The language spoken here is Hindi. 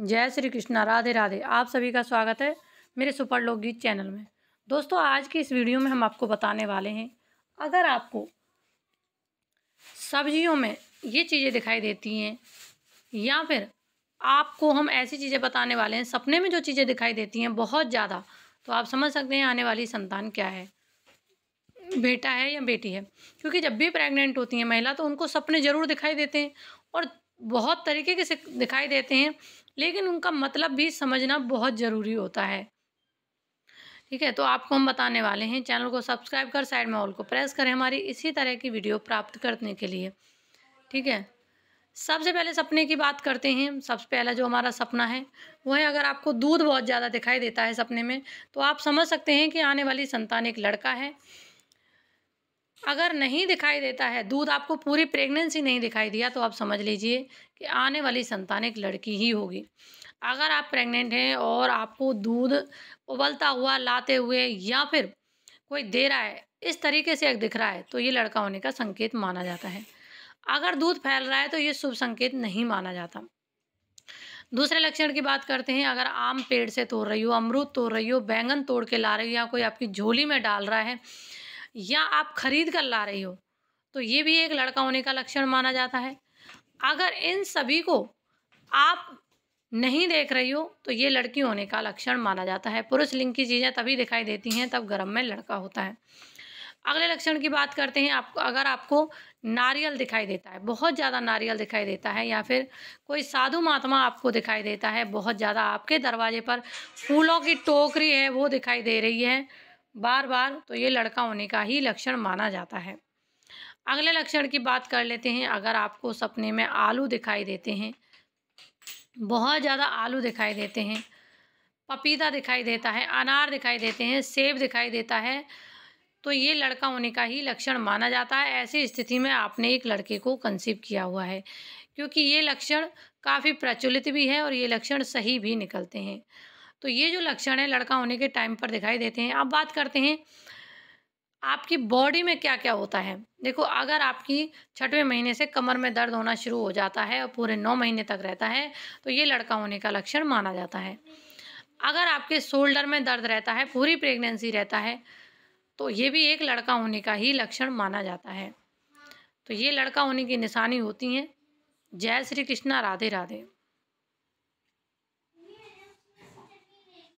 जय श्री कृष्णा राधे राधे आप सभी का स्वागत है मेरे सुपर लोकगीत चैनल में दोस्तों आज की इस वीडियो में हम आपको बताने वाले हैं अगर आपको सब्जियों में ये चीज़ें दिखाई देती हैं या फिर आपको हम ऐसी चीज़ें बताने वाले हैं सपने में जो चीज़ें दिखाई देती हैं बहुत ज़्यादा तो आप समझ सकते हैं आने वाली संतान क्या है बेटा है या बेटी है क्योंकि जब भी प्रेग्नेंट होती हैं महिला तो उनको सपने ज़रूर दिखाई देते हैं और बहुत तरीके के दिखाई देते हैं लेकिन उनका मतलब भी समझना बहुत ज़रूरी होता है ठीक है तो आपको हम बताने वाले हैं चैनल को सब्सक्राइब कर साइड में ऑल को प्रेस करें हमारी इसी तरह की वीडियो प्राप्त करने के लिए ठीक है सबसे पहले सपने की बात करते हैं सबसे पहला जो हमारा सपना है वो है अगर आपको दूध बहुत ज़्यादा दिखाई देता है सपने में तो आप समझ सकते हैं कि आने वाली संतान एक लड़का है अगर नहीं दिखाई देता है दूध आपको पूरी प्रेगनेंसी नहीं दिखाई दिया तो आप समझ लीजिए कि आने वाली संतान एक लड़की ही होगी अगर आप प्रेग्नेंट हैं और आपको दूध उबलता हुआ लाते हुए या फिर कोई दे रहा है इस तरीके से एक दिख रहा है तो ये लड़का होने का संकेत माना जाता है अगर दूध फैल रहा है तो ये शुभ संकेत नहीं माना जाता दूसरे लक्षण की बात करते हैं अगर आम पेड़ से तोड़ रही हो अमरूद तोड़ रही हो बैंगन तोड़ के ला रही हो या कोई आपकी झोली में डाल रहा है या आप खरीद कर ला रही हो तो ये भी एक लड़का होने का लक्षण माना जाता है अगर इन सभी को आप नहीं देख रही हो तो ये लड़की होने का लक्षण माना जाता है पुरुष लिंग की चीज़ें तभी दिखाई देती हैं तब गर्म में लड़का होता है अगले लक्षण की बात करते हैं आपको अगर आपको नारियल दिखाई देता है बहुत ज़्यादा नारियल दिखाई देता है या फिर कोई साधु महात्मा आपको दिखाई देता है बहुत ज़्यादा आपके दरवाजे पर फूलों की टोकरी है वो दिखाई दे रही है बार बार तो ये लड़का होने का ही लक्षण माना जाता है अगले लक्षण की बात कर लेते हैं अगर आपको सपने में आलू दिखाई देते हैं बहुत ज़्यादा आलू दिखाई देते हैं पपीता दिखाई देता है अनार दिखाई देते हैं सेब दिखाई देता है तो ये लड़का होने का ही लक्षण माना जाता है ऐसी स्थिति में आपने एक लड़के को कंसीव किया हुआ है क्योंकि ये लक्षण काफ़ी प्रचलित भी है और ये लक्षण सही भी निकलते हैं तो ये जो लक्षण है लड़का होने के टाइम पर दिखाई देते हैं अब बात करते हैं आपकी बॉडी में क्या क्या होता है देखो अगर आपकी छठवें महीने से कमर में दर्द होना शुरू हो जाता है और पूरे नौ महीने तक रहता है तो ये लड़का होने का लक्षण माना जाता है अगर आपके शोल्डर में दर्द रहता है पूरी प्रेगनेंसी रहता है तो ये भी एक लड़का होने का ही लक्षण माना जाता है तो ये लड़का होने की निशानी होती हैं जय श्री कृष्णा राधे राधे